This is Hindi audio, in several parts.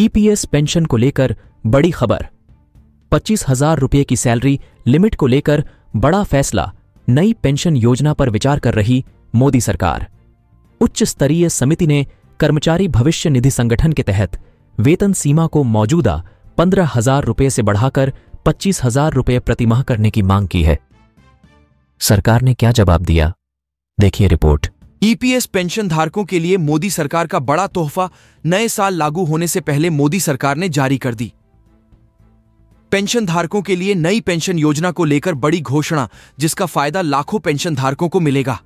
ईपीएस e पेंशन को लेकर बड़ी खबर पच्चीस हजार रुपये की सैलरी लिमिट को लेकर बड़ा फैसला नई पेंशन योजना पर विचार कर रही मोदी सरकार उच्च स्तरीय समिति ने कर्मचारी भविष्य निधि संगठन के तहत वेतन सीमा को मौजूदा पंद्रह हजार रुपये से बढ़ाकर पच्चीस हजार रुपये प्रतिमाह करने की मांग की है सरकार ने क्या जवाब दिया देखिए रिपोर्ट ईपीएस e पेंशन धारकों के लिए मोदी सरकार का बड़ा तोहफा नए साल लागू होने से पहले मोदी सरकार ने जारी कर दी पेंशन धारकों के लिए नई पेंशन योजना को लेकर बड़ी घोषणा जिसका फायदा लाखों पेंशन धारकों को मिलेगा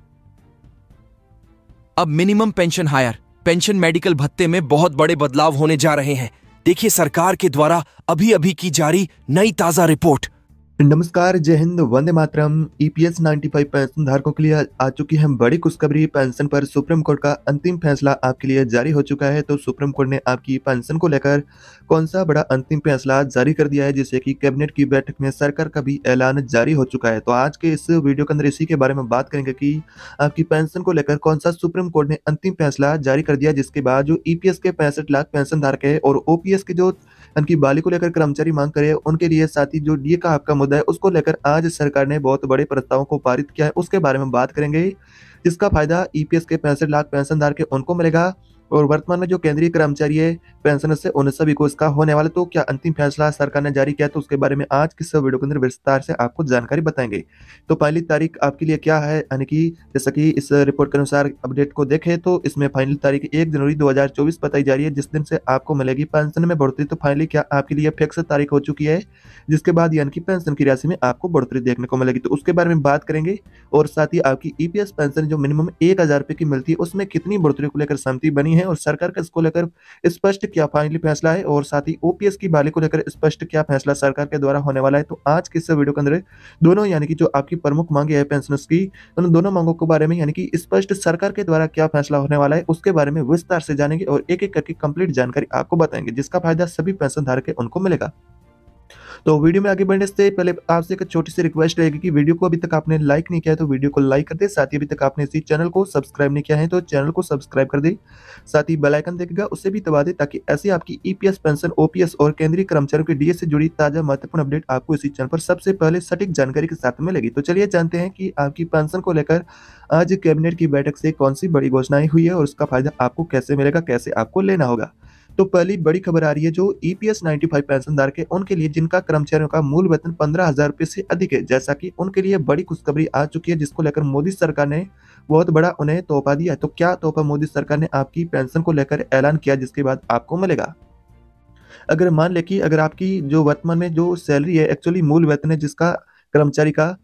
अब minimum pension higher pension medical भत्ते में बहुत बड़े बदलाव होने जा रहे हैं देखिए सरकार के द्वारा अभी अभी की जारी नई ताजा रिपोर्ट नमस्कार जय हिंद वंदे मातरम ईपीएस 95 पेंशन धारकों के लिए आ चुकी है बड़ी खुशखबरी पेंशन पर सुप्रीम कोर्ट का अंतिम फैसला आपके लिए जारी हो चुका है तो सुप्रीम कोर्ट ने आपकी पेंशन को लेकर कौन सा बड़ा अंतिम फैसला जारी कर दिया है जिससे कि कैबिनेट की बैठक में सरकार का भी ऐलान जारी हो चुका है तो आज के इस वीडियो के अंदर इसी के बारे में बात करेंगे कि आपकी पेंशन को लेकर कौन सा सुप्रीम कोर्ट ने अंतिम फैसला जारी कर दिया जिसके बाद जो ई e के पैंसठ लाख पेंशन धारक है और ओ के जो उनकी बहाली को लेकर कर्मचारी मांग करे उनके लिए साथ ही जो डीए का आपका मुद्दा है उसको लेकर आज सरकार ने बहुत बड़े प्रस्तावों को पारित किया है उसके बारे में बात करेंगे जिसका फायदा ईपीएस e के पैंसठ लाख पेंशनधार के उनको मिलेगा और वर्तमान में जो केंद्रीय कर्मचारी है पेंशनर से उनसे भी को इसका होने वाला तो क्या अंतिम फैसला सरकार ने जारी किया तो उसके बारे में आज किस वीडियो के अंदर विस्तार से आपको जानकारी बताएंगे तो पहली तारीख आपके लिए क्या है यानी कि जैसा कि इस रिपोर्ट के अनुसार अपडेट को देखें तो इसमें फाइनल तारीख एक जनवरी दो बताई जा रही है जिस दिन से आपको मिलेगी पेंशन में बढ़ोतरी तो फाइनली क्या आपके लिए फिक्स तारीख हो चुकी है जिसके बाद यानी कि पेंशन की राशि में आपको बढ़ोतरी देखने को मिलेगी तो उसके बारे में बात करेंगे और साथ ही आपकी ईपीएस e पेंशन जो मिनिमम एक हजार की मिलती है उसमें कितनी बढ़ोतरी को लेकर सहमति बनी नहीं है और सरकार का इसको लेकर स्पष्ट क्या फाइनली फैसला है और साथ ही ओपीएस की बाली को लेकर स्पष्ट क्या फैसला सरकार के द्वारा होने वाला है तो आज के इस वीडियो के अंदर दोनों यानी कि जो आपकी प्रमुख मांगे है पेंशनर्स की उन दोनों मांगों के बारे में यानी कि स्पष्ट सरकार के द्वारा क्या फैसला होने वाला है उसके बारे में विस्तार से जानेंगे और एक एक करके कंप्लीट जानकारी आपको बताएंगे जिसका फायदा सभी पेंशन धारक उनको मिलेगा तो वीडियो में आगे बढ़ने से पहले आपसे एक छोटी सी रिक्वेस्ट रहेगी कि वीडियो को अभी तक आपने लाइक नहीं किया है तो वीडियो को लाइक कर दे साथ ही अभी तक आपने इसी चैनल को सब्सक्राइब नहीं किया है तो चैनल को सब्सक्राइब कर दे साथ ही बेलाइकन देखेगा उसे भी दबा दे ताकि ऐसे आपकी ईपीएस पेंशन ओपीएस और केंद्रीय कर्मचारियों के डीएस से जुड़ी ताजा महत्वपूर्ण अपडेट आपको इसी चैनल पर सबसे पहले सटीक जानकारी के साथ मिलेगी तो चलिए जानते हैं कि आपकी पेंशन को लेकर आज कैबिनेट की बैठक से कौन सी बड़ी घोषणाएं हुई है और उसका फायदा आपको कैसे मिलेगा कैसे आपको लेना होगा तो पहली बड़ी खबर आ रही है जो ईपीएस 95 पेंशनदार के उनके लिए जिनका कर्मचारियों का मूल वेतन पंद्रह हजार रुपये से अधिक है जैसा कि उनके लिए बड़ी खुशखबरी आ चुकी है जिसको लेकर मोदी सरकार ने बहुत बड़ा उन्हें तोहफा दिया तो क्या तोहफा मोदी सरकार ने आपकी पेंशन को लेकर ऐलान किया जिसके बाद आपको मिलेगा अगर मान ले कि अगर आपकी जो वर्तमान में जो सैलरी है एक्चुअली मूल वेतन है जिसका कर्मचारी का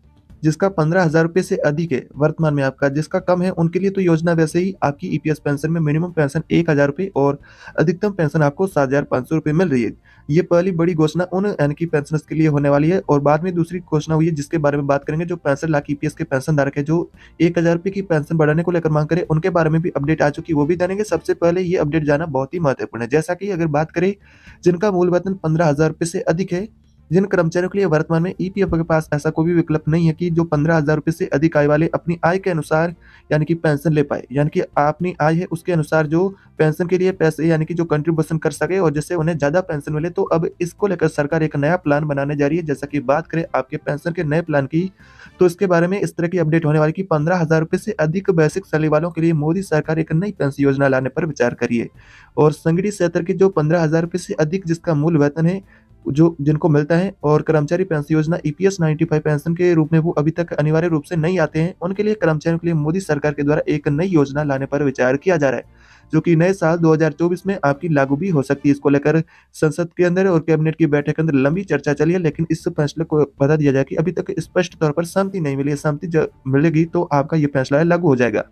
जिसका पंद्रह हज़ार रुपये से अधिक है वर्तमान में आपका जिसका कम है उनके लिए तो योजना वैसे ही आपकी ईपीएस e पेंशन में मिनिमम पेंशन एक हज़ार रुपये और अधिकतम पेंशन आपको सात हज़ार पाँच सौ रुपये मिल रही है ये पहली बड़ी घोषणा उन एन की पेंशनर्स के लिए होने वाली है और बाद में दूसरी घोषणा हुई है जिसके बारे में बात करेंगे जो पैंसठ लाख ईपीएस e के पेंशन धारक है जो एक हज़ार रुपये की पेंशन बढ़ाने को लेकर मांग करें उनके बारे में भी अपडेट आ चुकी वो भी जानेंगे सबसे पहले ये अपडेट जाना बहुत ही महत्वपूर्ण है जैसा कि अगर बात करें जिनका मूल वेतन पंद्रह हज़ार रुपये से अधिक है जिन कर्मचारियों के लिए वर्तमान में ईपीएफओ e के पास ऐसा कोई भी विकल्प नहीं है कि जो पंद्रह हजार रुपये से अधिक आय वाले अपनी आय के अनुसार यानी कि पेंशन ले पाए यानी कि अपनी आय है उसके अनुसार जो पेंशन के लिए पैसे यानी कि जो कंट्रीब्यूशन कर सके और जिससे उन्हें ज़्यादा पेंशन मिले तो अब इसको लेकर सरकार एक नया प्लान बनाने जा रही है जैसा कि बात करें आपके पेंशन के नए प्लान की तो इसके बारे में इस तरह की अपडेट होने वाली कि पंद्रह हज़ार रुपये से अधिक बेसिक सैलरी वालों के लिए मोदी सरकार एक नई पेंशन योजना लाने पर विचार करिए और संगठित क्षेत्र के जो पंद्रह हज़ार रुपये से अधिक जिसका मूल वेतन है जो जिनको मिलता है और कर्मचारी पेंशन योजना ईपीएस e 95 पेंशन के रूप में वो अभी तक अनिवार्य रूप से नहीं आते हैं उनके लिए कर्मचारियों के लिए मोदी सरकार के द्वारा एक नई योजना लाने पर विचार किया जा रहा है जो कि नए साल 2024 में आपकी लागू भी हो सकती है इसको लेकर संसद के अंदर और कैबिनेट की बैठक के अंदर लंबी चर्चा चली है लेकिन इस फैसले को बता दिया जाए कि अभी तक स्पष्ट तौर पर सहमति नहीं मिली सहमति मिलेगी तो आपका ये फैसला लागू हो जाएगा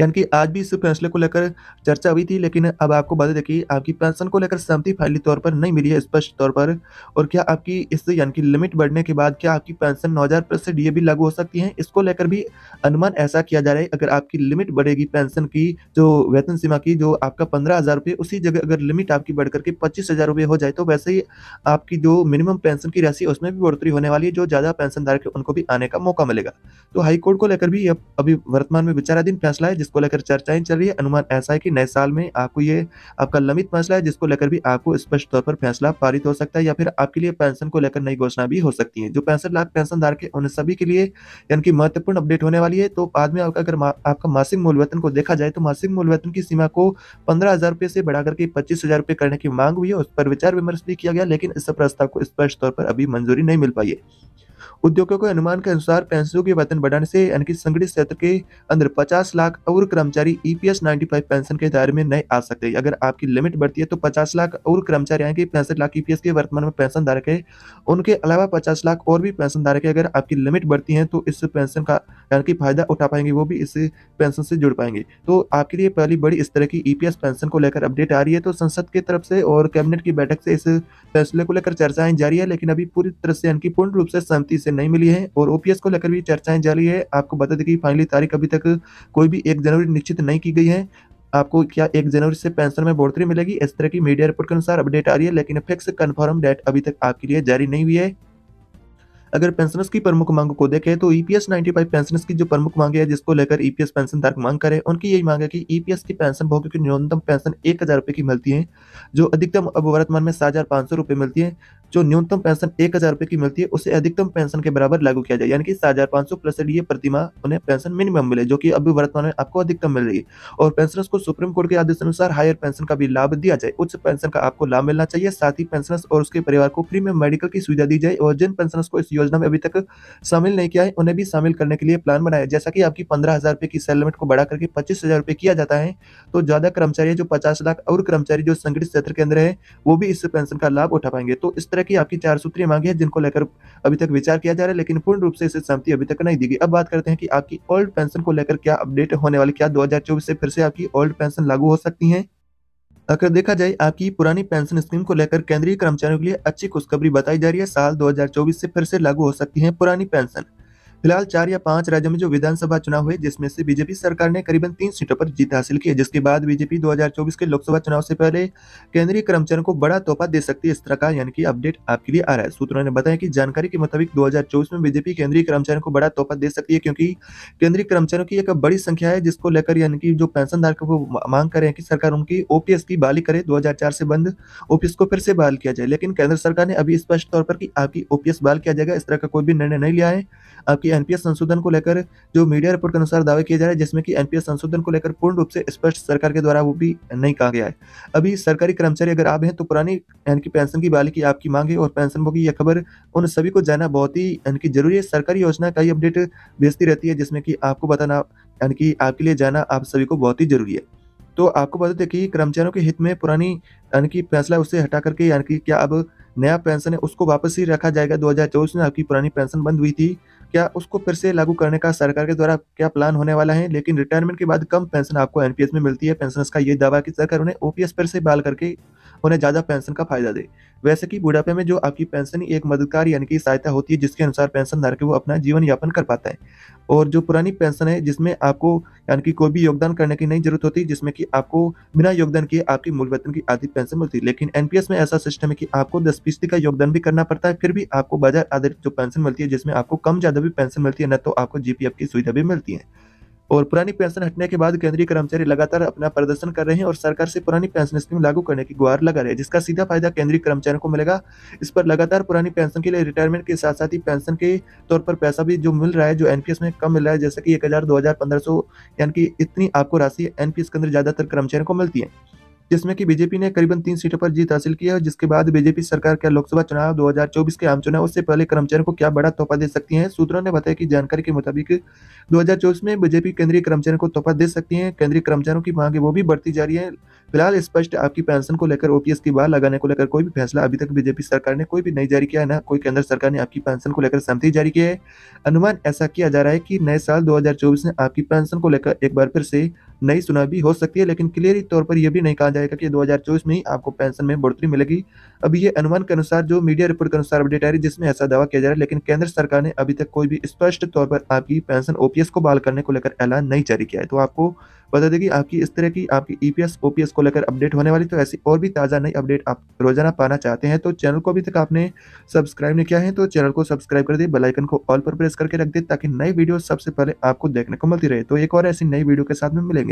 यानी कि आज भी इस फैसले को लेकर चर्चा हुई थी लेकिन अब आपको बता दें कि आपकी पेंशन को लेकर सहमति फैली तौर पर नहीं मिली है स्पष्ट तौर पर और क्या आपकी इस यानी कि लिमिट बढ़ने के बाद क्या आपकी पेंशन नौ हज़ार प्लस से डी भी लागू हो सकती है इसको लेकर भी अनुमान ऐसा किया जा रहा है अगर आपकी लिमिट बढ़ेगी पेंशन की जो वेतन सीमा की जो आपका पंद्रह हज़ार रुपये उसी जगह अगर लिमिट आपकी बढ़ करके पच्चीस हज़ार रुपये हो जाए तो वैसे ही आपकी जो मिनिमम पेंशन की राशि उसमें भी बढ़ोतरी होने वाली है जो ज़्यादा पेंशनधारक है उनको भी आने का मौका मिलेगा तो हाईकोर्ट को लेकर भी अब अभी वर्तमान में विचाराधीन फैसला है जिसको लेकर चर्चाएं चल रही है अनुमान ऐसा है कि नए साल में आपको ये आपका लंबित मसला है जिसको लेकर भी आपको स्पष्ट तौर पर फैसला पारित हो सकता है या फिर आपके लिए पेंशन को लेकर नई घोषणा भी हो सकती है जो पैंसठ लाख पेंशन धारक है उन सभी के लिए यानी कि महत्वपूर्ण अपडेट होने वाली है तो बाद में आपका अगर आपका मासिक मूल वेतन को देखा जाए तो मासिक मूल वेतन की सीमा को पंद्रह हजार रुपये से बढ़ाकर के पच्चीस हजार रुपये करने की मांग हुई है उस पर विचार विमर्श भी किया गया लेकिन इस प्रस्ताव को स्पष्ट तौर पर अभी मंजूरी नहीं मिल पाई है उद्योगों के अनुमान के अनुसार पेंशनों के वेतन बढ़ाने से यानी कि संगठित क्षेत्र के अंदर 50 लाख और कर्मचारी ईपीएस 95 पेंशन के दायरे में नहीं आ सकते अगर आपकी लिमिट बढ़ती है तो 50 लाख और कर्मचारी यानी कि पैंसठ लाख ईपीएस e के वर्तमान में पेंशन धारक है उनके अलावा पचास लाख और भी पेंशन धारक है अगर आपकी लिमिट बढ़ती है तो इस पेंशन का यानी कि फायदा उठा पाएंगे वो भी इस पेंशन से जुड़ पाएंगे तो आपके लिए पहली बड़ी इस तरह की ईपीएस e पेंशन को लेकर अपडेट आ रही है तो संसद की तरफ से और कैबिनेट की बैठक से इस फैसले को लेकर चर्चाएं जारी है लेकिन अभी पूरी तरह से यानी कि पूर्ण रूप से सहमति नियुक्ति से नहीं मिली है और ओपीएस को लेकर भी चर्चाएं जारी है आपको बता दें कि फाइनली तारीख अभी तक कोई भी एक जनवरी निश्चित नहीं की गई है आपको क्या एक जनवरी से पेंशन में बढ़ोतरी मिलेगी इस तरह की मीडिया रिपोर्ट के अनुसार अपडेट आ रही है लेकिन फिक्स कन्फर्म डेट अभी तक आपके लिए जारी नहीं हुई है अगर पेंशनर्स की प्रमुख मांगों को देखें तो ईपीएस e 95 पेंशनर्स की जो प्रमुख मांगे हैं जिसको लेकर ईपीएस e पेंशन धारक मांग करें उनकी यही मांग है कि ईपीएस e की पेंशन भोगी की न्यूनतम पेंशन एक हज़ार रुपये की मिलती है जो अधिकतम अब वर्तमान में सात हज़ार पाँच सौ रुपये मिलती है जो न्यूनतम पेंशन एक हजार रुपए की मिलती है उसे अधिकतम पेंशन के बराबर लागू किया जाए यानी कि सात हजार पांच सौ प्लस ये प्रतिमा उन्हें पेंशन मिनिमम मिले जो कि अभी वर्तमान में आपको अधिकतम मिल रही है और पेंशनर्स को सुप्रीम कोर्ट के आदेश अनुसार हायर पेंशन का भी लाभ दिया जाए उच्च पेंशन का आपको लाभ मिलना चाहिए साथ ही पेंशनर्स और उसके परिवार को फ्री में मेडिकल की सुविधा दी जाए और जिन पेंशनर्स को इस योजना में अभी तक शामिल नहीं किया है उन्हें भी शामिल करने के लिए प्लान बनाया जैसा कि आपकी पंद्रह हजार रुपए की सैलमेट को बढ़ा करके पच्चीस हजार रुपए किया जाता है तो ज्यादा कर्मचारी जो पचास लाख और कर्मचारी जो संगठित क्षेत्र के अंदर है वो भी इस पेंशन का लाभ उठा पाएंगे तो इस तरह तरह की आपकी चार सूत्रीय मांगे हैं जिनको लेकर अभी तक विचार किया जा रहा है लेकिन पूर्ण रूप से इसे सहमति अभी तक नहीं दी गई अब बात करते हैं कि आपकी ओल्ड पेंशन को लेकर क्या अपडेट होने वाली क्या 2024 से फिर से आपकी ओल्ड पेंशन लागू हो सकती है अगर देखा जाए आपकी पुरानी पेंशन स्कीम को लेकर केंद्रीय कर्मचारियों के लिए अच्छी खुशखबरी बताई जा रही है साल 2024 से फिर से लागू हो सकती है पुरानी पेंशन फिलहाल चार या पांच राज्यों में जो विधानसभा चुनाव हुए जिसमें से बीजेपी सरकार ने करीबन तीन सीटों पर जीत हासिल की है जिसके बाद बीजेपी 2024 के लोकसभा चुनाव से पहले केंद्रीय कर्मचारियों को बड़ा तोहफा दे सकती है इस तरह का यानी कि अपडेट आपके लिए आ रहा है सूत्रों ने बताया कि जानकारी के मुताबिक दो में बीजेपी केंद्रीय कर्मचारियों को बड़ा तोहफा दे सकती है क्योंकि केंद्रीय कर्मचारियों की एक बड़ी संख्या है जिसको लेकर यानी कि जो पेंशन धारक वो मांग कर रहे हैं कि सरकार उनकी ओपीएस की बाली करे दो से बंद ओपीएस को फिर से बहाल किया जाए लेकिन केंद्र सरकार ने अभी स्पष्ट तौर पर आपकी ओपीएस बहाल किया जाएगा इस तरह का कोई भी निर्णय नहीं लिया है आपकी एनपीएस संशोधन को लेकर जो मीडिया रिपोर्ट के अनुसार दावे किए जा रहे हैं जिसमें कि एनपीएस संशोधन को लेकर पूर्ण रूप से स्पष्ट सरकार के द्वारा वो भी नहीं कहा गया है अभी सरकारी कर्मचारी अगर आप हैं तो पुरानी यानी पेंशन की बाली की आपकी मांग है और पेंशन भोगी यह खबर उन सभी को जाना बहुत ही यानी कि जरूरी है सरकारी योजना का ही अपडेट भेजती रहती है जिसमें कि आपको बताना यानी कि आपके लिए जाना आप सभी को बहुत ही जरूरी है तो आपको बता दें कि कर्मचारियों के हित में पुरानी यानी कि फैसला उसे हटा करके यानी कि क्या अब नया पेंशन है उसको वापस ही रखा जाएगा 2024 में आपकी पुरानी पेंशन बंद हुई थी क्या उसको फिर से लागू करने का सरकार के द्वारा क्या प्लान होने वाला है लेकिन रिटायरमेंट के बाद कम पेंशन आपको एनपीएस में मिलती है पेंशनर्स का ये दावा कि सरकार उन्हें ओपीएस पर से बाल करके उन्हें ज़्यादा पेंशन का फायदा दे वैसे कि बुढ़ापे में जो आपकी पेंशन एक मददगार यानी कि सहायता होती है जिसके अनुसार पेंशन के वो अपना जीवन यापन कर पाता है और जो पुरानी पेंशन है जिसमें आपको यानी कि कोई भी योगदान करने की नहीं जरूरत होती जिसमें कि आपको बिना योगदान किए आपकी मूल वेतन की आधी पेंशन मिलती है लेकिन एनपीएस में ऐसा सिस्टम है कि आपको दस फीसदी का योगदान भी करना पड़ता है फिर भी आपको बाजार आधारित जो पेंशन मिलती है जिसमें आपको कम ज़्यादा भी पेंशन मिलती है न तो आपको जीपीएफ की सुविधा भी मिलती है और पुरानी पेंशन हटने के बाद केंद्रीय कर्मचारी लगातार अपना प्रदर्शन कर रहे हैं और सरकार से पुरानी पेंशन स्कीम लागू करने की गुहार लगा रहे हैं जिसका सीधा फायदा केंद्रीय कर्मचारियों को मिलेगा इस पर लगातार पुरानी पेंशन के लिए रिटायरमेंट के साथ साथ ही पेंशन के तौर पर पैसा भी जो मिल रहा है जो एनपीएस में कम मिल रहा है जैसे कि एक हजार दो हजार पंद्रह सौ यानी कि इतनी आपको राशि एनपीएस के अंदर ज्यादातर कर्मचारियों को मिलती है जिसमें कि बीजेपी ने करीबन तीन सीटों पर जीत हासिल की है जिसके बाद बीजेपी सरकार क्या लोकसभा चुनाव 2024 के आम चुनाव से पहले कर्मचारियों को क्या बड़ा तोहफा दे सकती है सूत्रों ने बताया कि जानकारी के मुताबिक 2024 में बीजेपी केंद्रीय कर्मचारियों को तोहफा दे सकती है केंद्रीय कर्मचारियों की मांगे वो भी बढ़ती जा रही है फिलहाल स्पष्ट आपकी पेंशन को लेकर ओपीएस की बाहर लगाने को लेकर कोई भी फैसला अभी तक बीजेपी सरकार ने कोई भी नहीं जारी किया है ना कोई केंद्र सरकार ने आपकी पेंशन को लेकर सहमति जारी की है अनुमान ऐसा किया जा रहा है कि नए साल 2024 में आपकी पेंशन को लेकर एक बार फिर से नहीं सुना भी हो सकती है लेकिन क्लियरली तौर पर यह भी नहीं कहा जाएगा कि 2024 में ही आपको पेंशन में बढ़ोतरी मिलेगी अभी ये अनुमान के अनुसार जो मीडिया रिपोर्ट के अनुसार अपडेट आ रही जिसमें ऐसा दावा किया जा रहा है लेकिन केंद्र सरकार ने अभी तक कोई भी स्पष्ट तौर पर आपकी पेंशन ओपीएस को बहाल करने को लेकर ऐलान नहीं जारी किया है तो आपको बता देगी आपकी इस तरह की आपकी ईपीएस e ओपीएस को लेकर अपडेट होने वाली तो ऐसी और भी ताज़ा नई अपडेट आप रोजाना पाना चाहते हैं तो चैनल को अभी तक आपने सब्सक्राइब नहीं किया है तो चैनल को सब्सक्राइब कर दे बेलाइकन को ऑल पर प्रेस करके रख दे ताकि नई वीडियो सबसे पहले आपको देखने को मिलती रहे तो एक और ऐसी नई वीडियो के साथ में मिलेंगे